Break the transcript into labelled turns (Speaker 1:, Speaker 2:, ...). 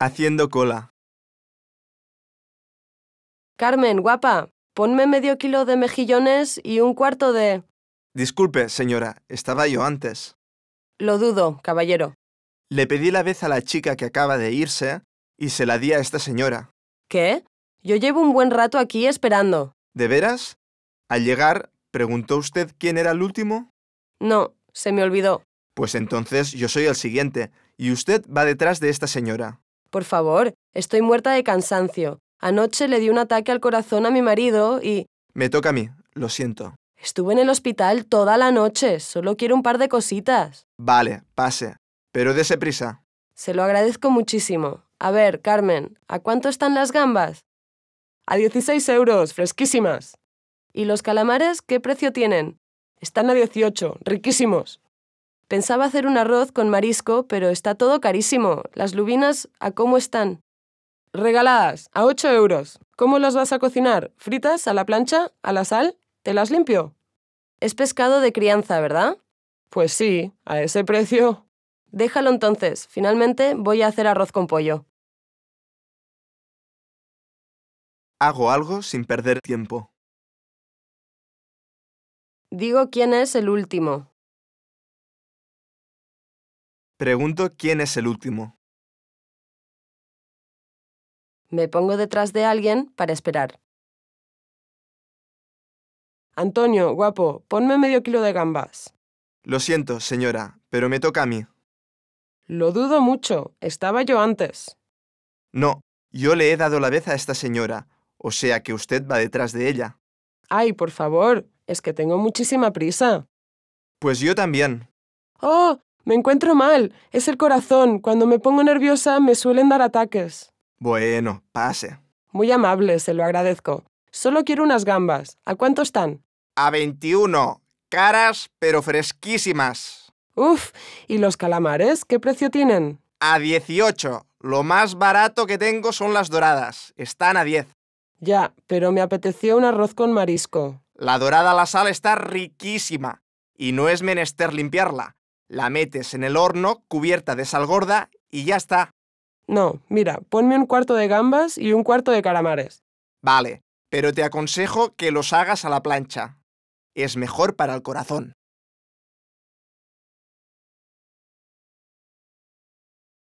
Speaker 1: Haciendo cola.
Speaker 2: Carmen, guapa, ponme medio kilo de mejillones y un cuarto de...
Speaker 1: Disculpe, señora, estaba yo antes. Lo dudo, caballero. Le pedí la vez a la chica que acaba de irse y se la di a esta señora. ¿Qué? Yo llevo un buen rato aquí esperando. ¿De veras? Al llegar, ¿preguntó usted quién era el último? No, se me olvidó. Pues entonces yo soy el siguiente, y usted va detrás de esta señora.
Speaker 2: Por favor, estoy muerta de cansancio. Anoche le di un ataque al corazón a mi marido
Speaker 1: y... Me toca a mí, lo siento.
Speaker 2: Estuve en el hospital toda la noche, solo quiero un par de cositas.
Speaker 1: Vale, pase, pero dése prisa.
Speaker 2: Se lo agradezco muchísimo. A ver, Carmen, ¿a cuánto están las gambas? A 16 euros, fresquísimas. ¿Y los calamares qué precio tienen? Están a 18, riquísimos. Pensaba hacer un arroz con marisco, pero está todo carísimo. Las lubinas, ¿a cómo están? Regaladas, a 8 euros. ¿Cómo las vas a cocinar? ¿Fritas? ¿A la plancha? ¿A la sal? ¿Te las limpio? Es pescado de crianza, ¿verdad? Pues sí, a ese precio. Déjalo entonces. Finalmente voy a hacer arroz con pollo.
Speaker 3: Hago algo sin perder tiempo. Digo quién es el último. Pregunto quién es el último. Me pongo detrás de alguien para esperar. Antonio, guapo, ponme medio kilo de gambas. Lo
Speaker 1: siento, señora, pero me toca a mí.
Speaker 4: Lo dudo mucho. Estaba yo antes.
Speaker 1: No, yo le he dado la vez a esta señora, o sea que usted va detrás de
Speaker 4: ella. Ay, por favor, es que tengo muchísima prisa.
Speaker 1: Pues yo también.
Speaker 4: Oh, me encuentro mal, es el corazón. Cuando me pongo nerviosa me suelen dar ataques.
Speaker 1: Bueno, pase.
Speaker 4: Muy amable, se lo agradezco. Solo quiero unas gambas. ¿A cuánto están?
Speaker 1: A 21. Caras, pero fresquísimas.
Speaker 4: Uf, ¿y los calamares? ¿Qué precio tienen? A
Speaker 1: 18. Lo más barato que tengo son las doradas. Están a 10.
Speaker 4: Ya, pero me apeteció un arroz con marisco.
Speaker 1: La dorada a la sal está riquísima. Y no es menester limpiarla. La metes en el horno, cubierta de sal gorda, y ya está. No, mira, ponme un cuarto de gambas y un cuarto de calamares. Vale, pero te aconsejo
Speaker 3: que los hagas a la plancha. Es mejor para el corazón.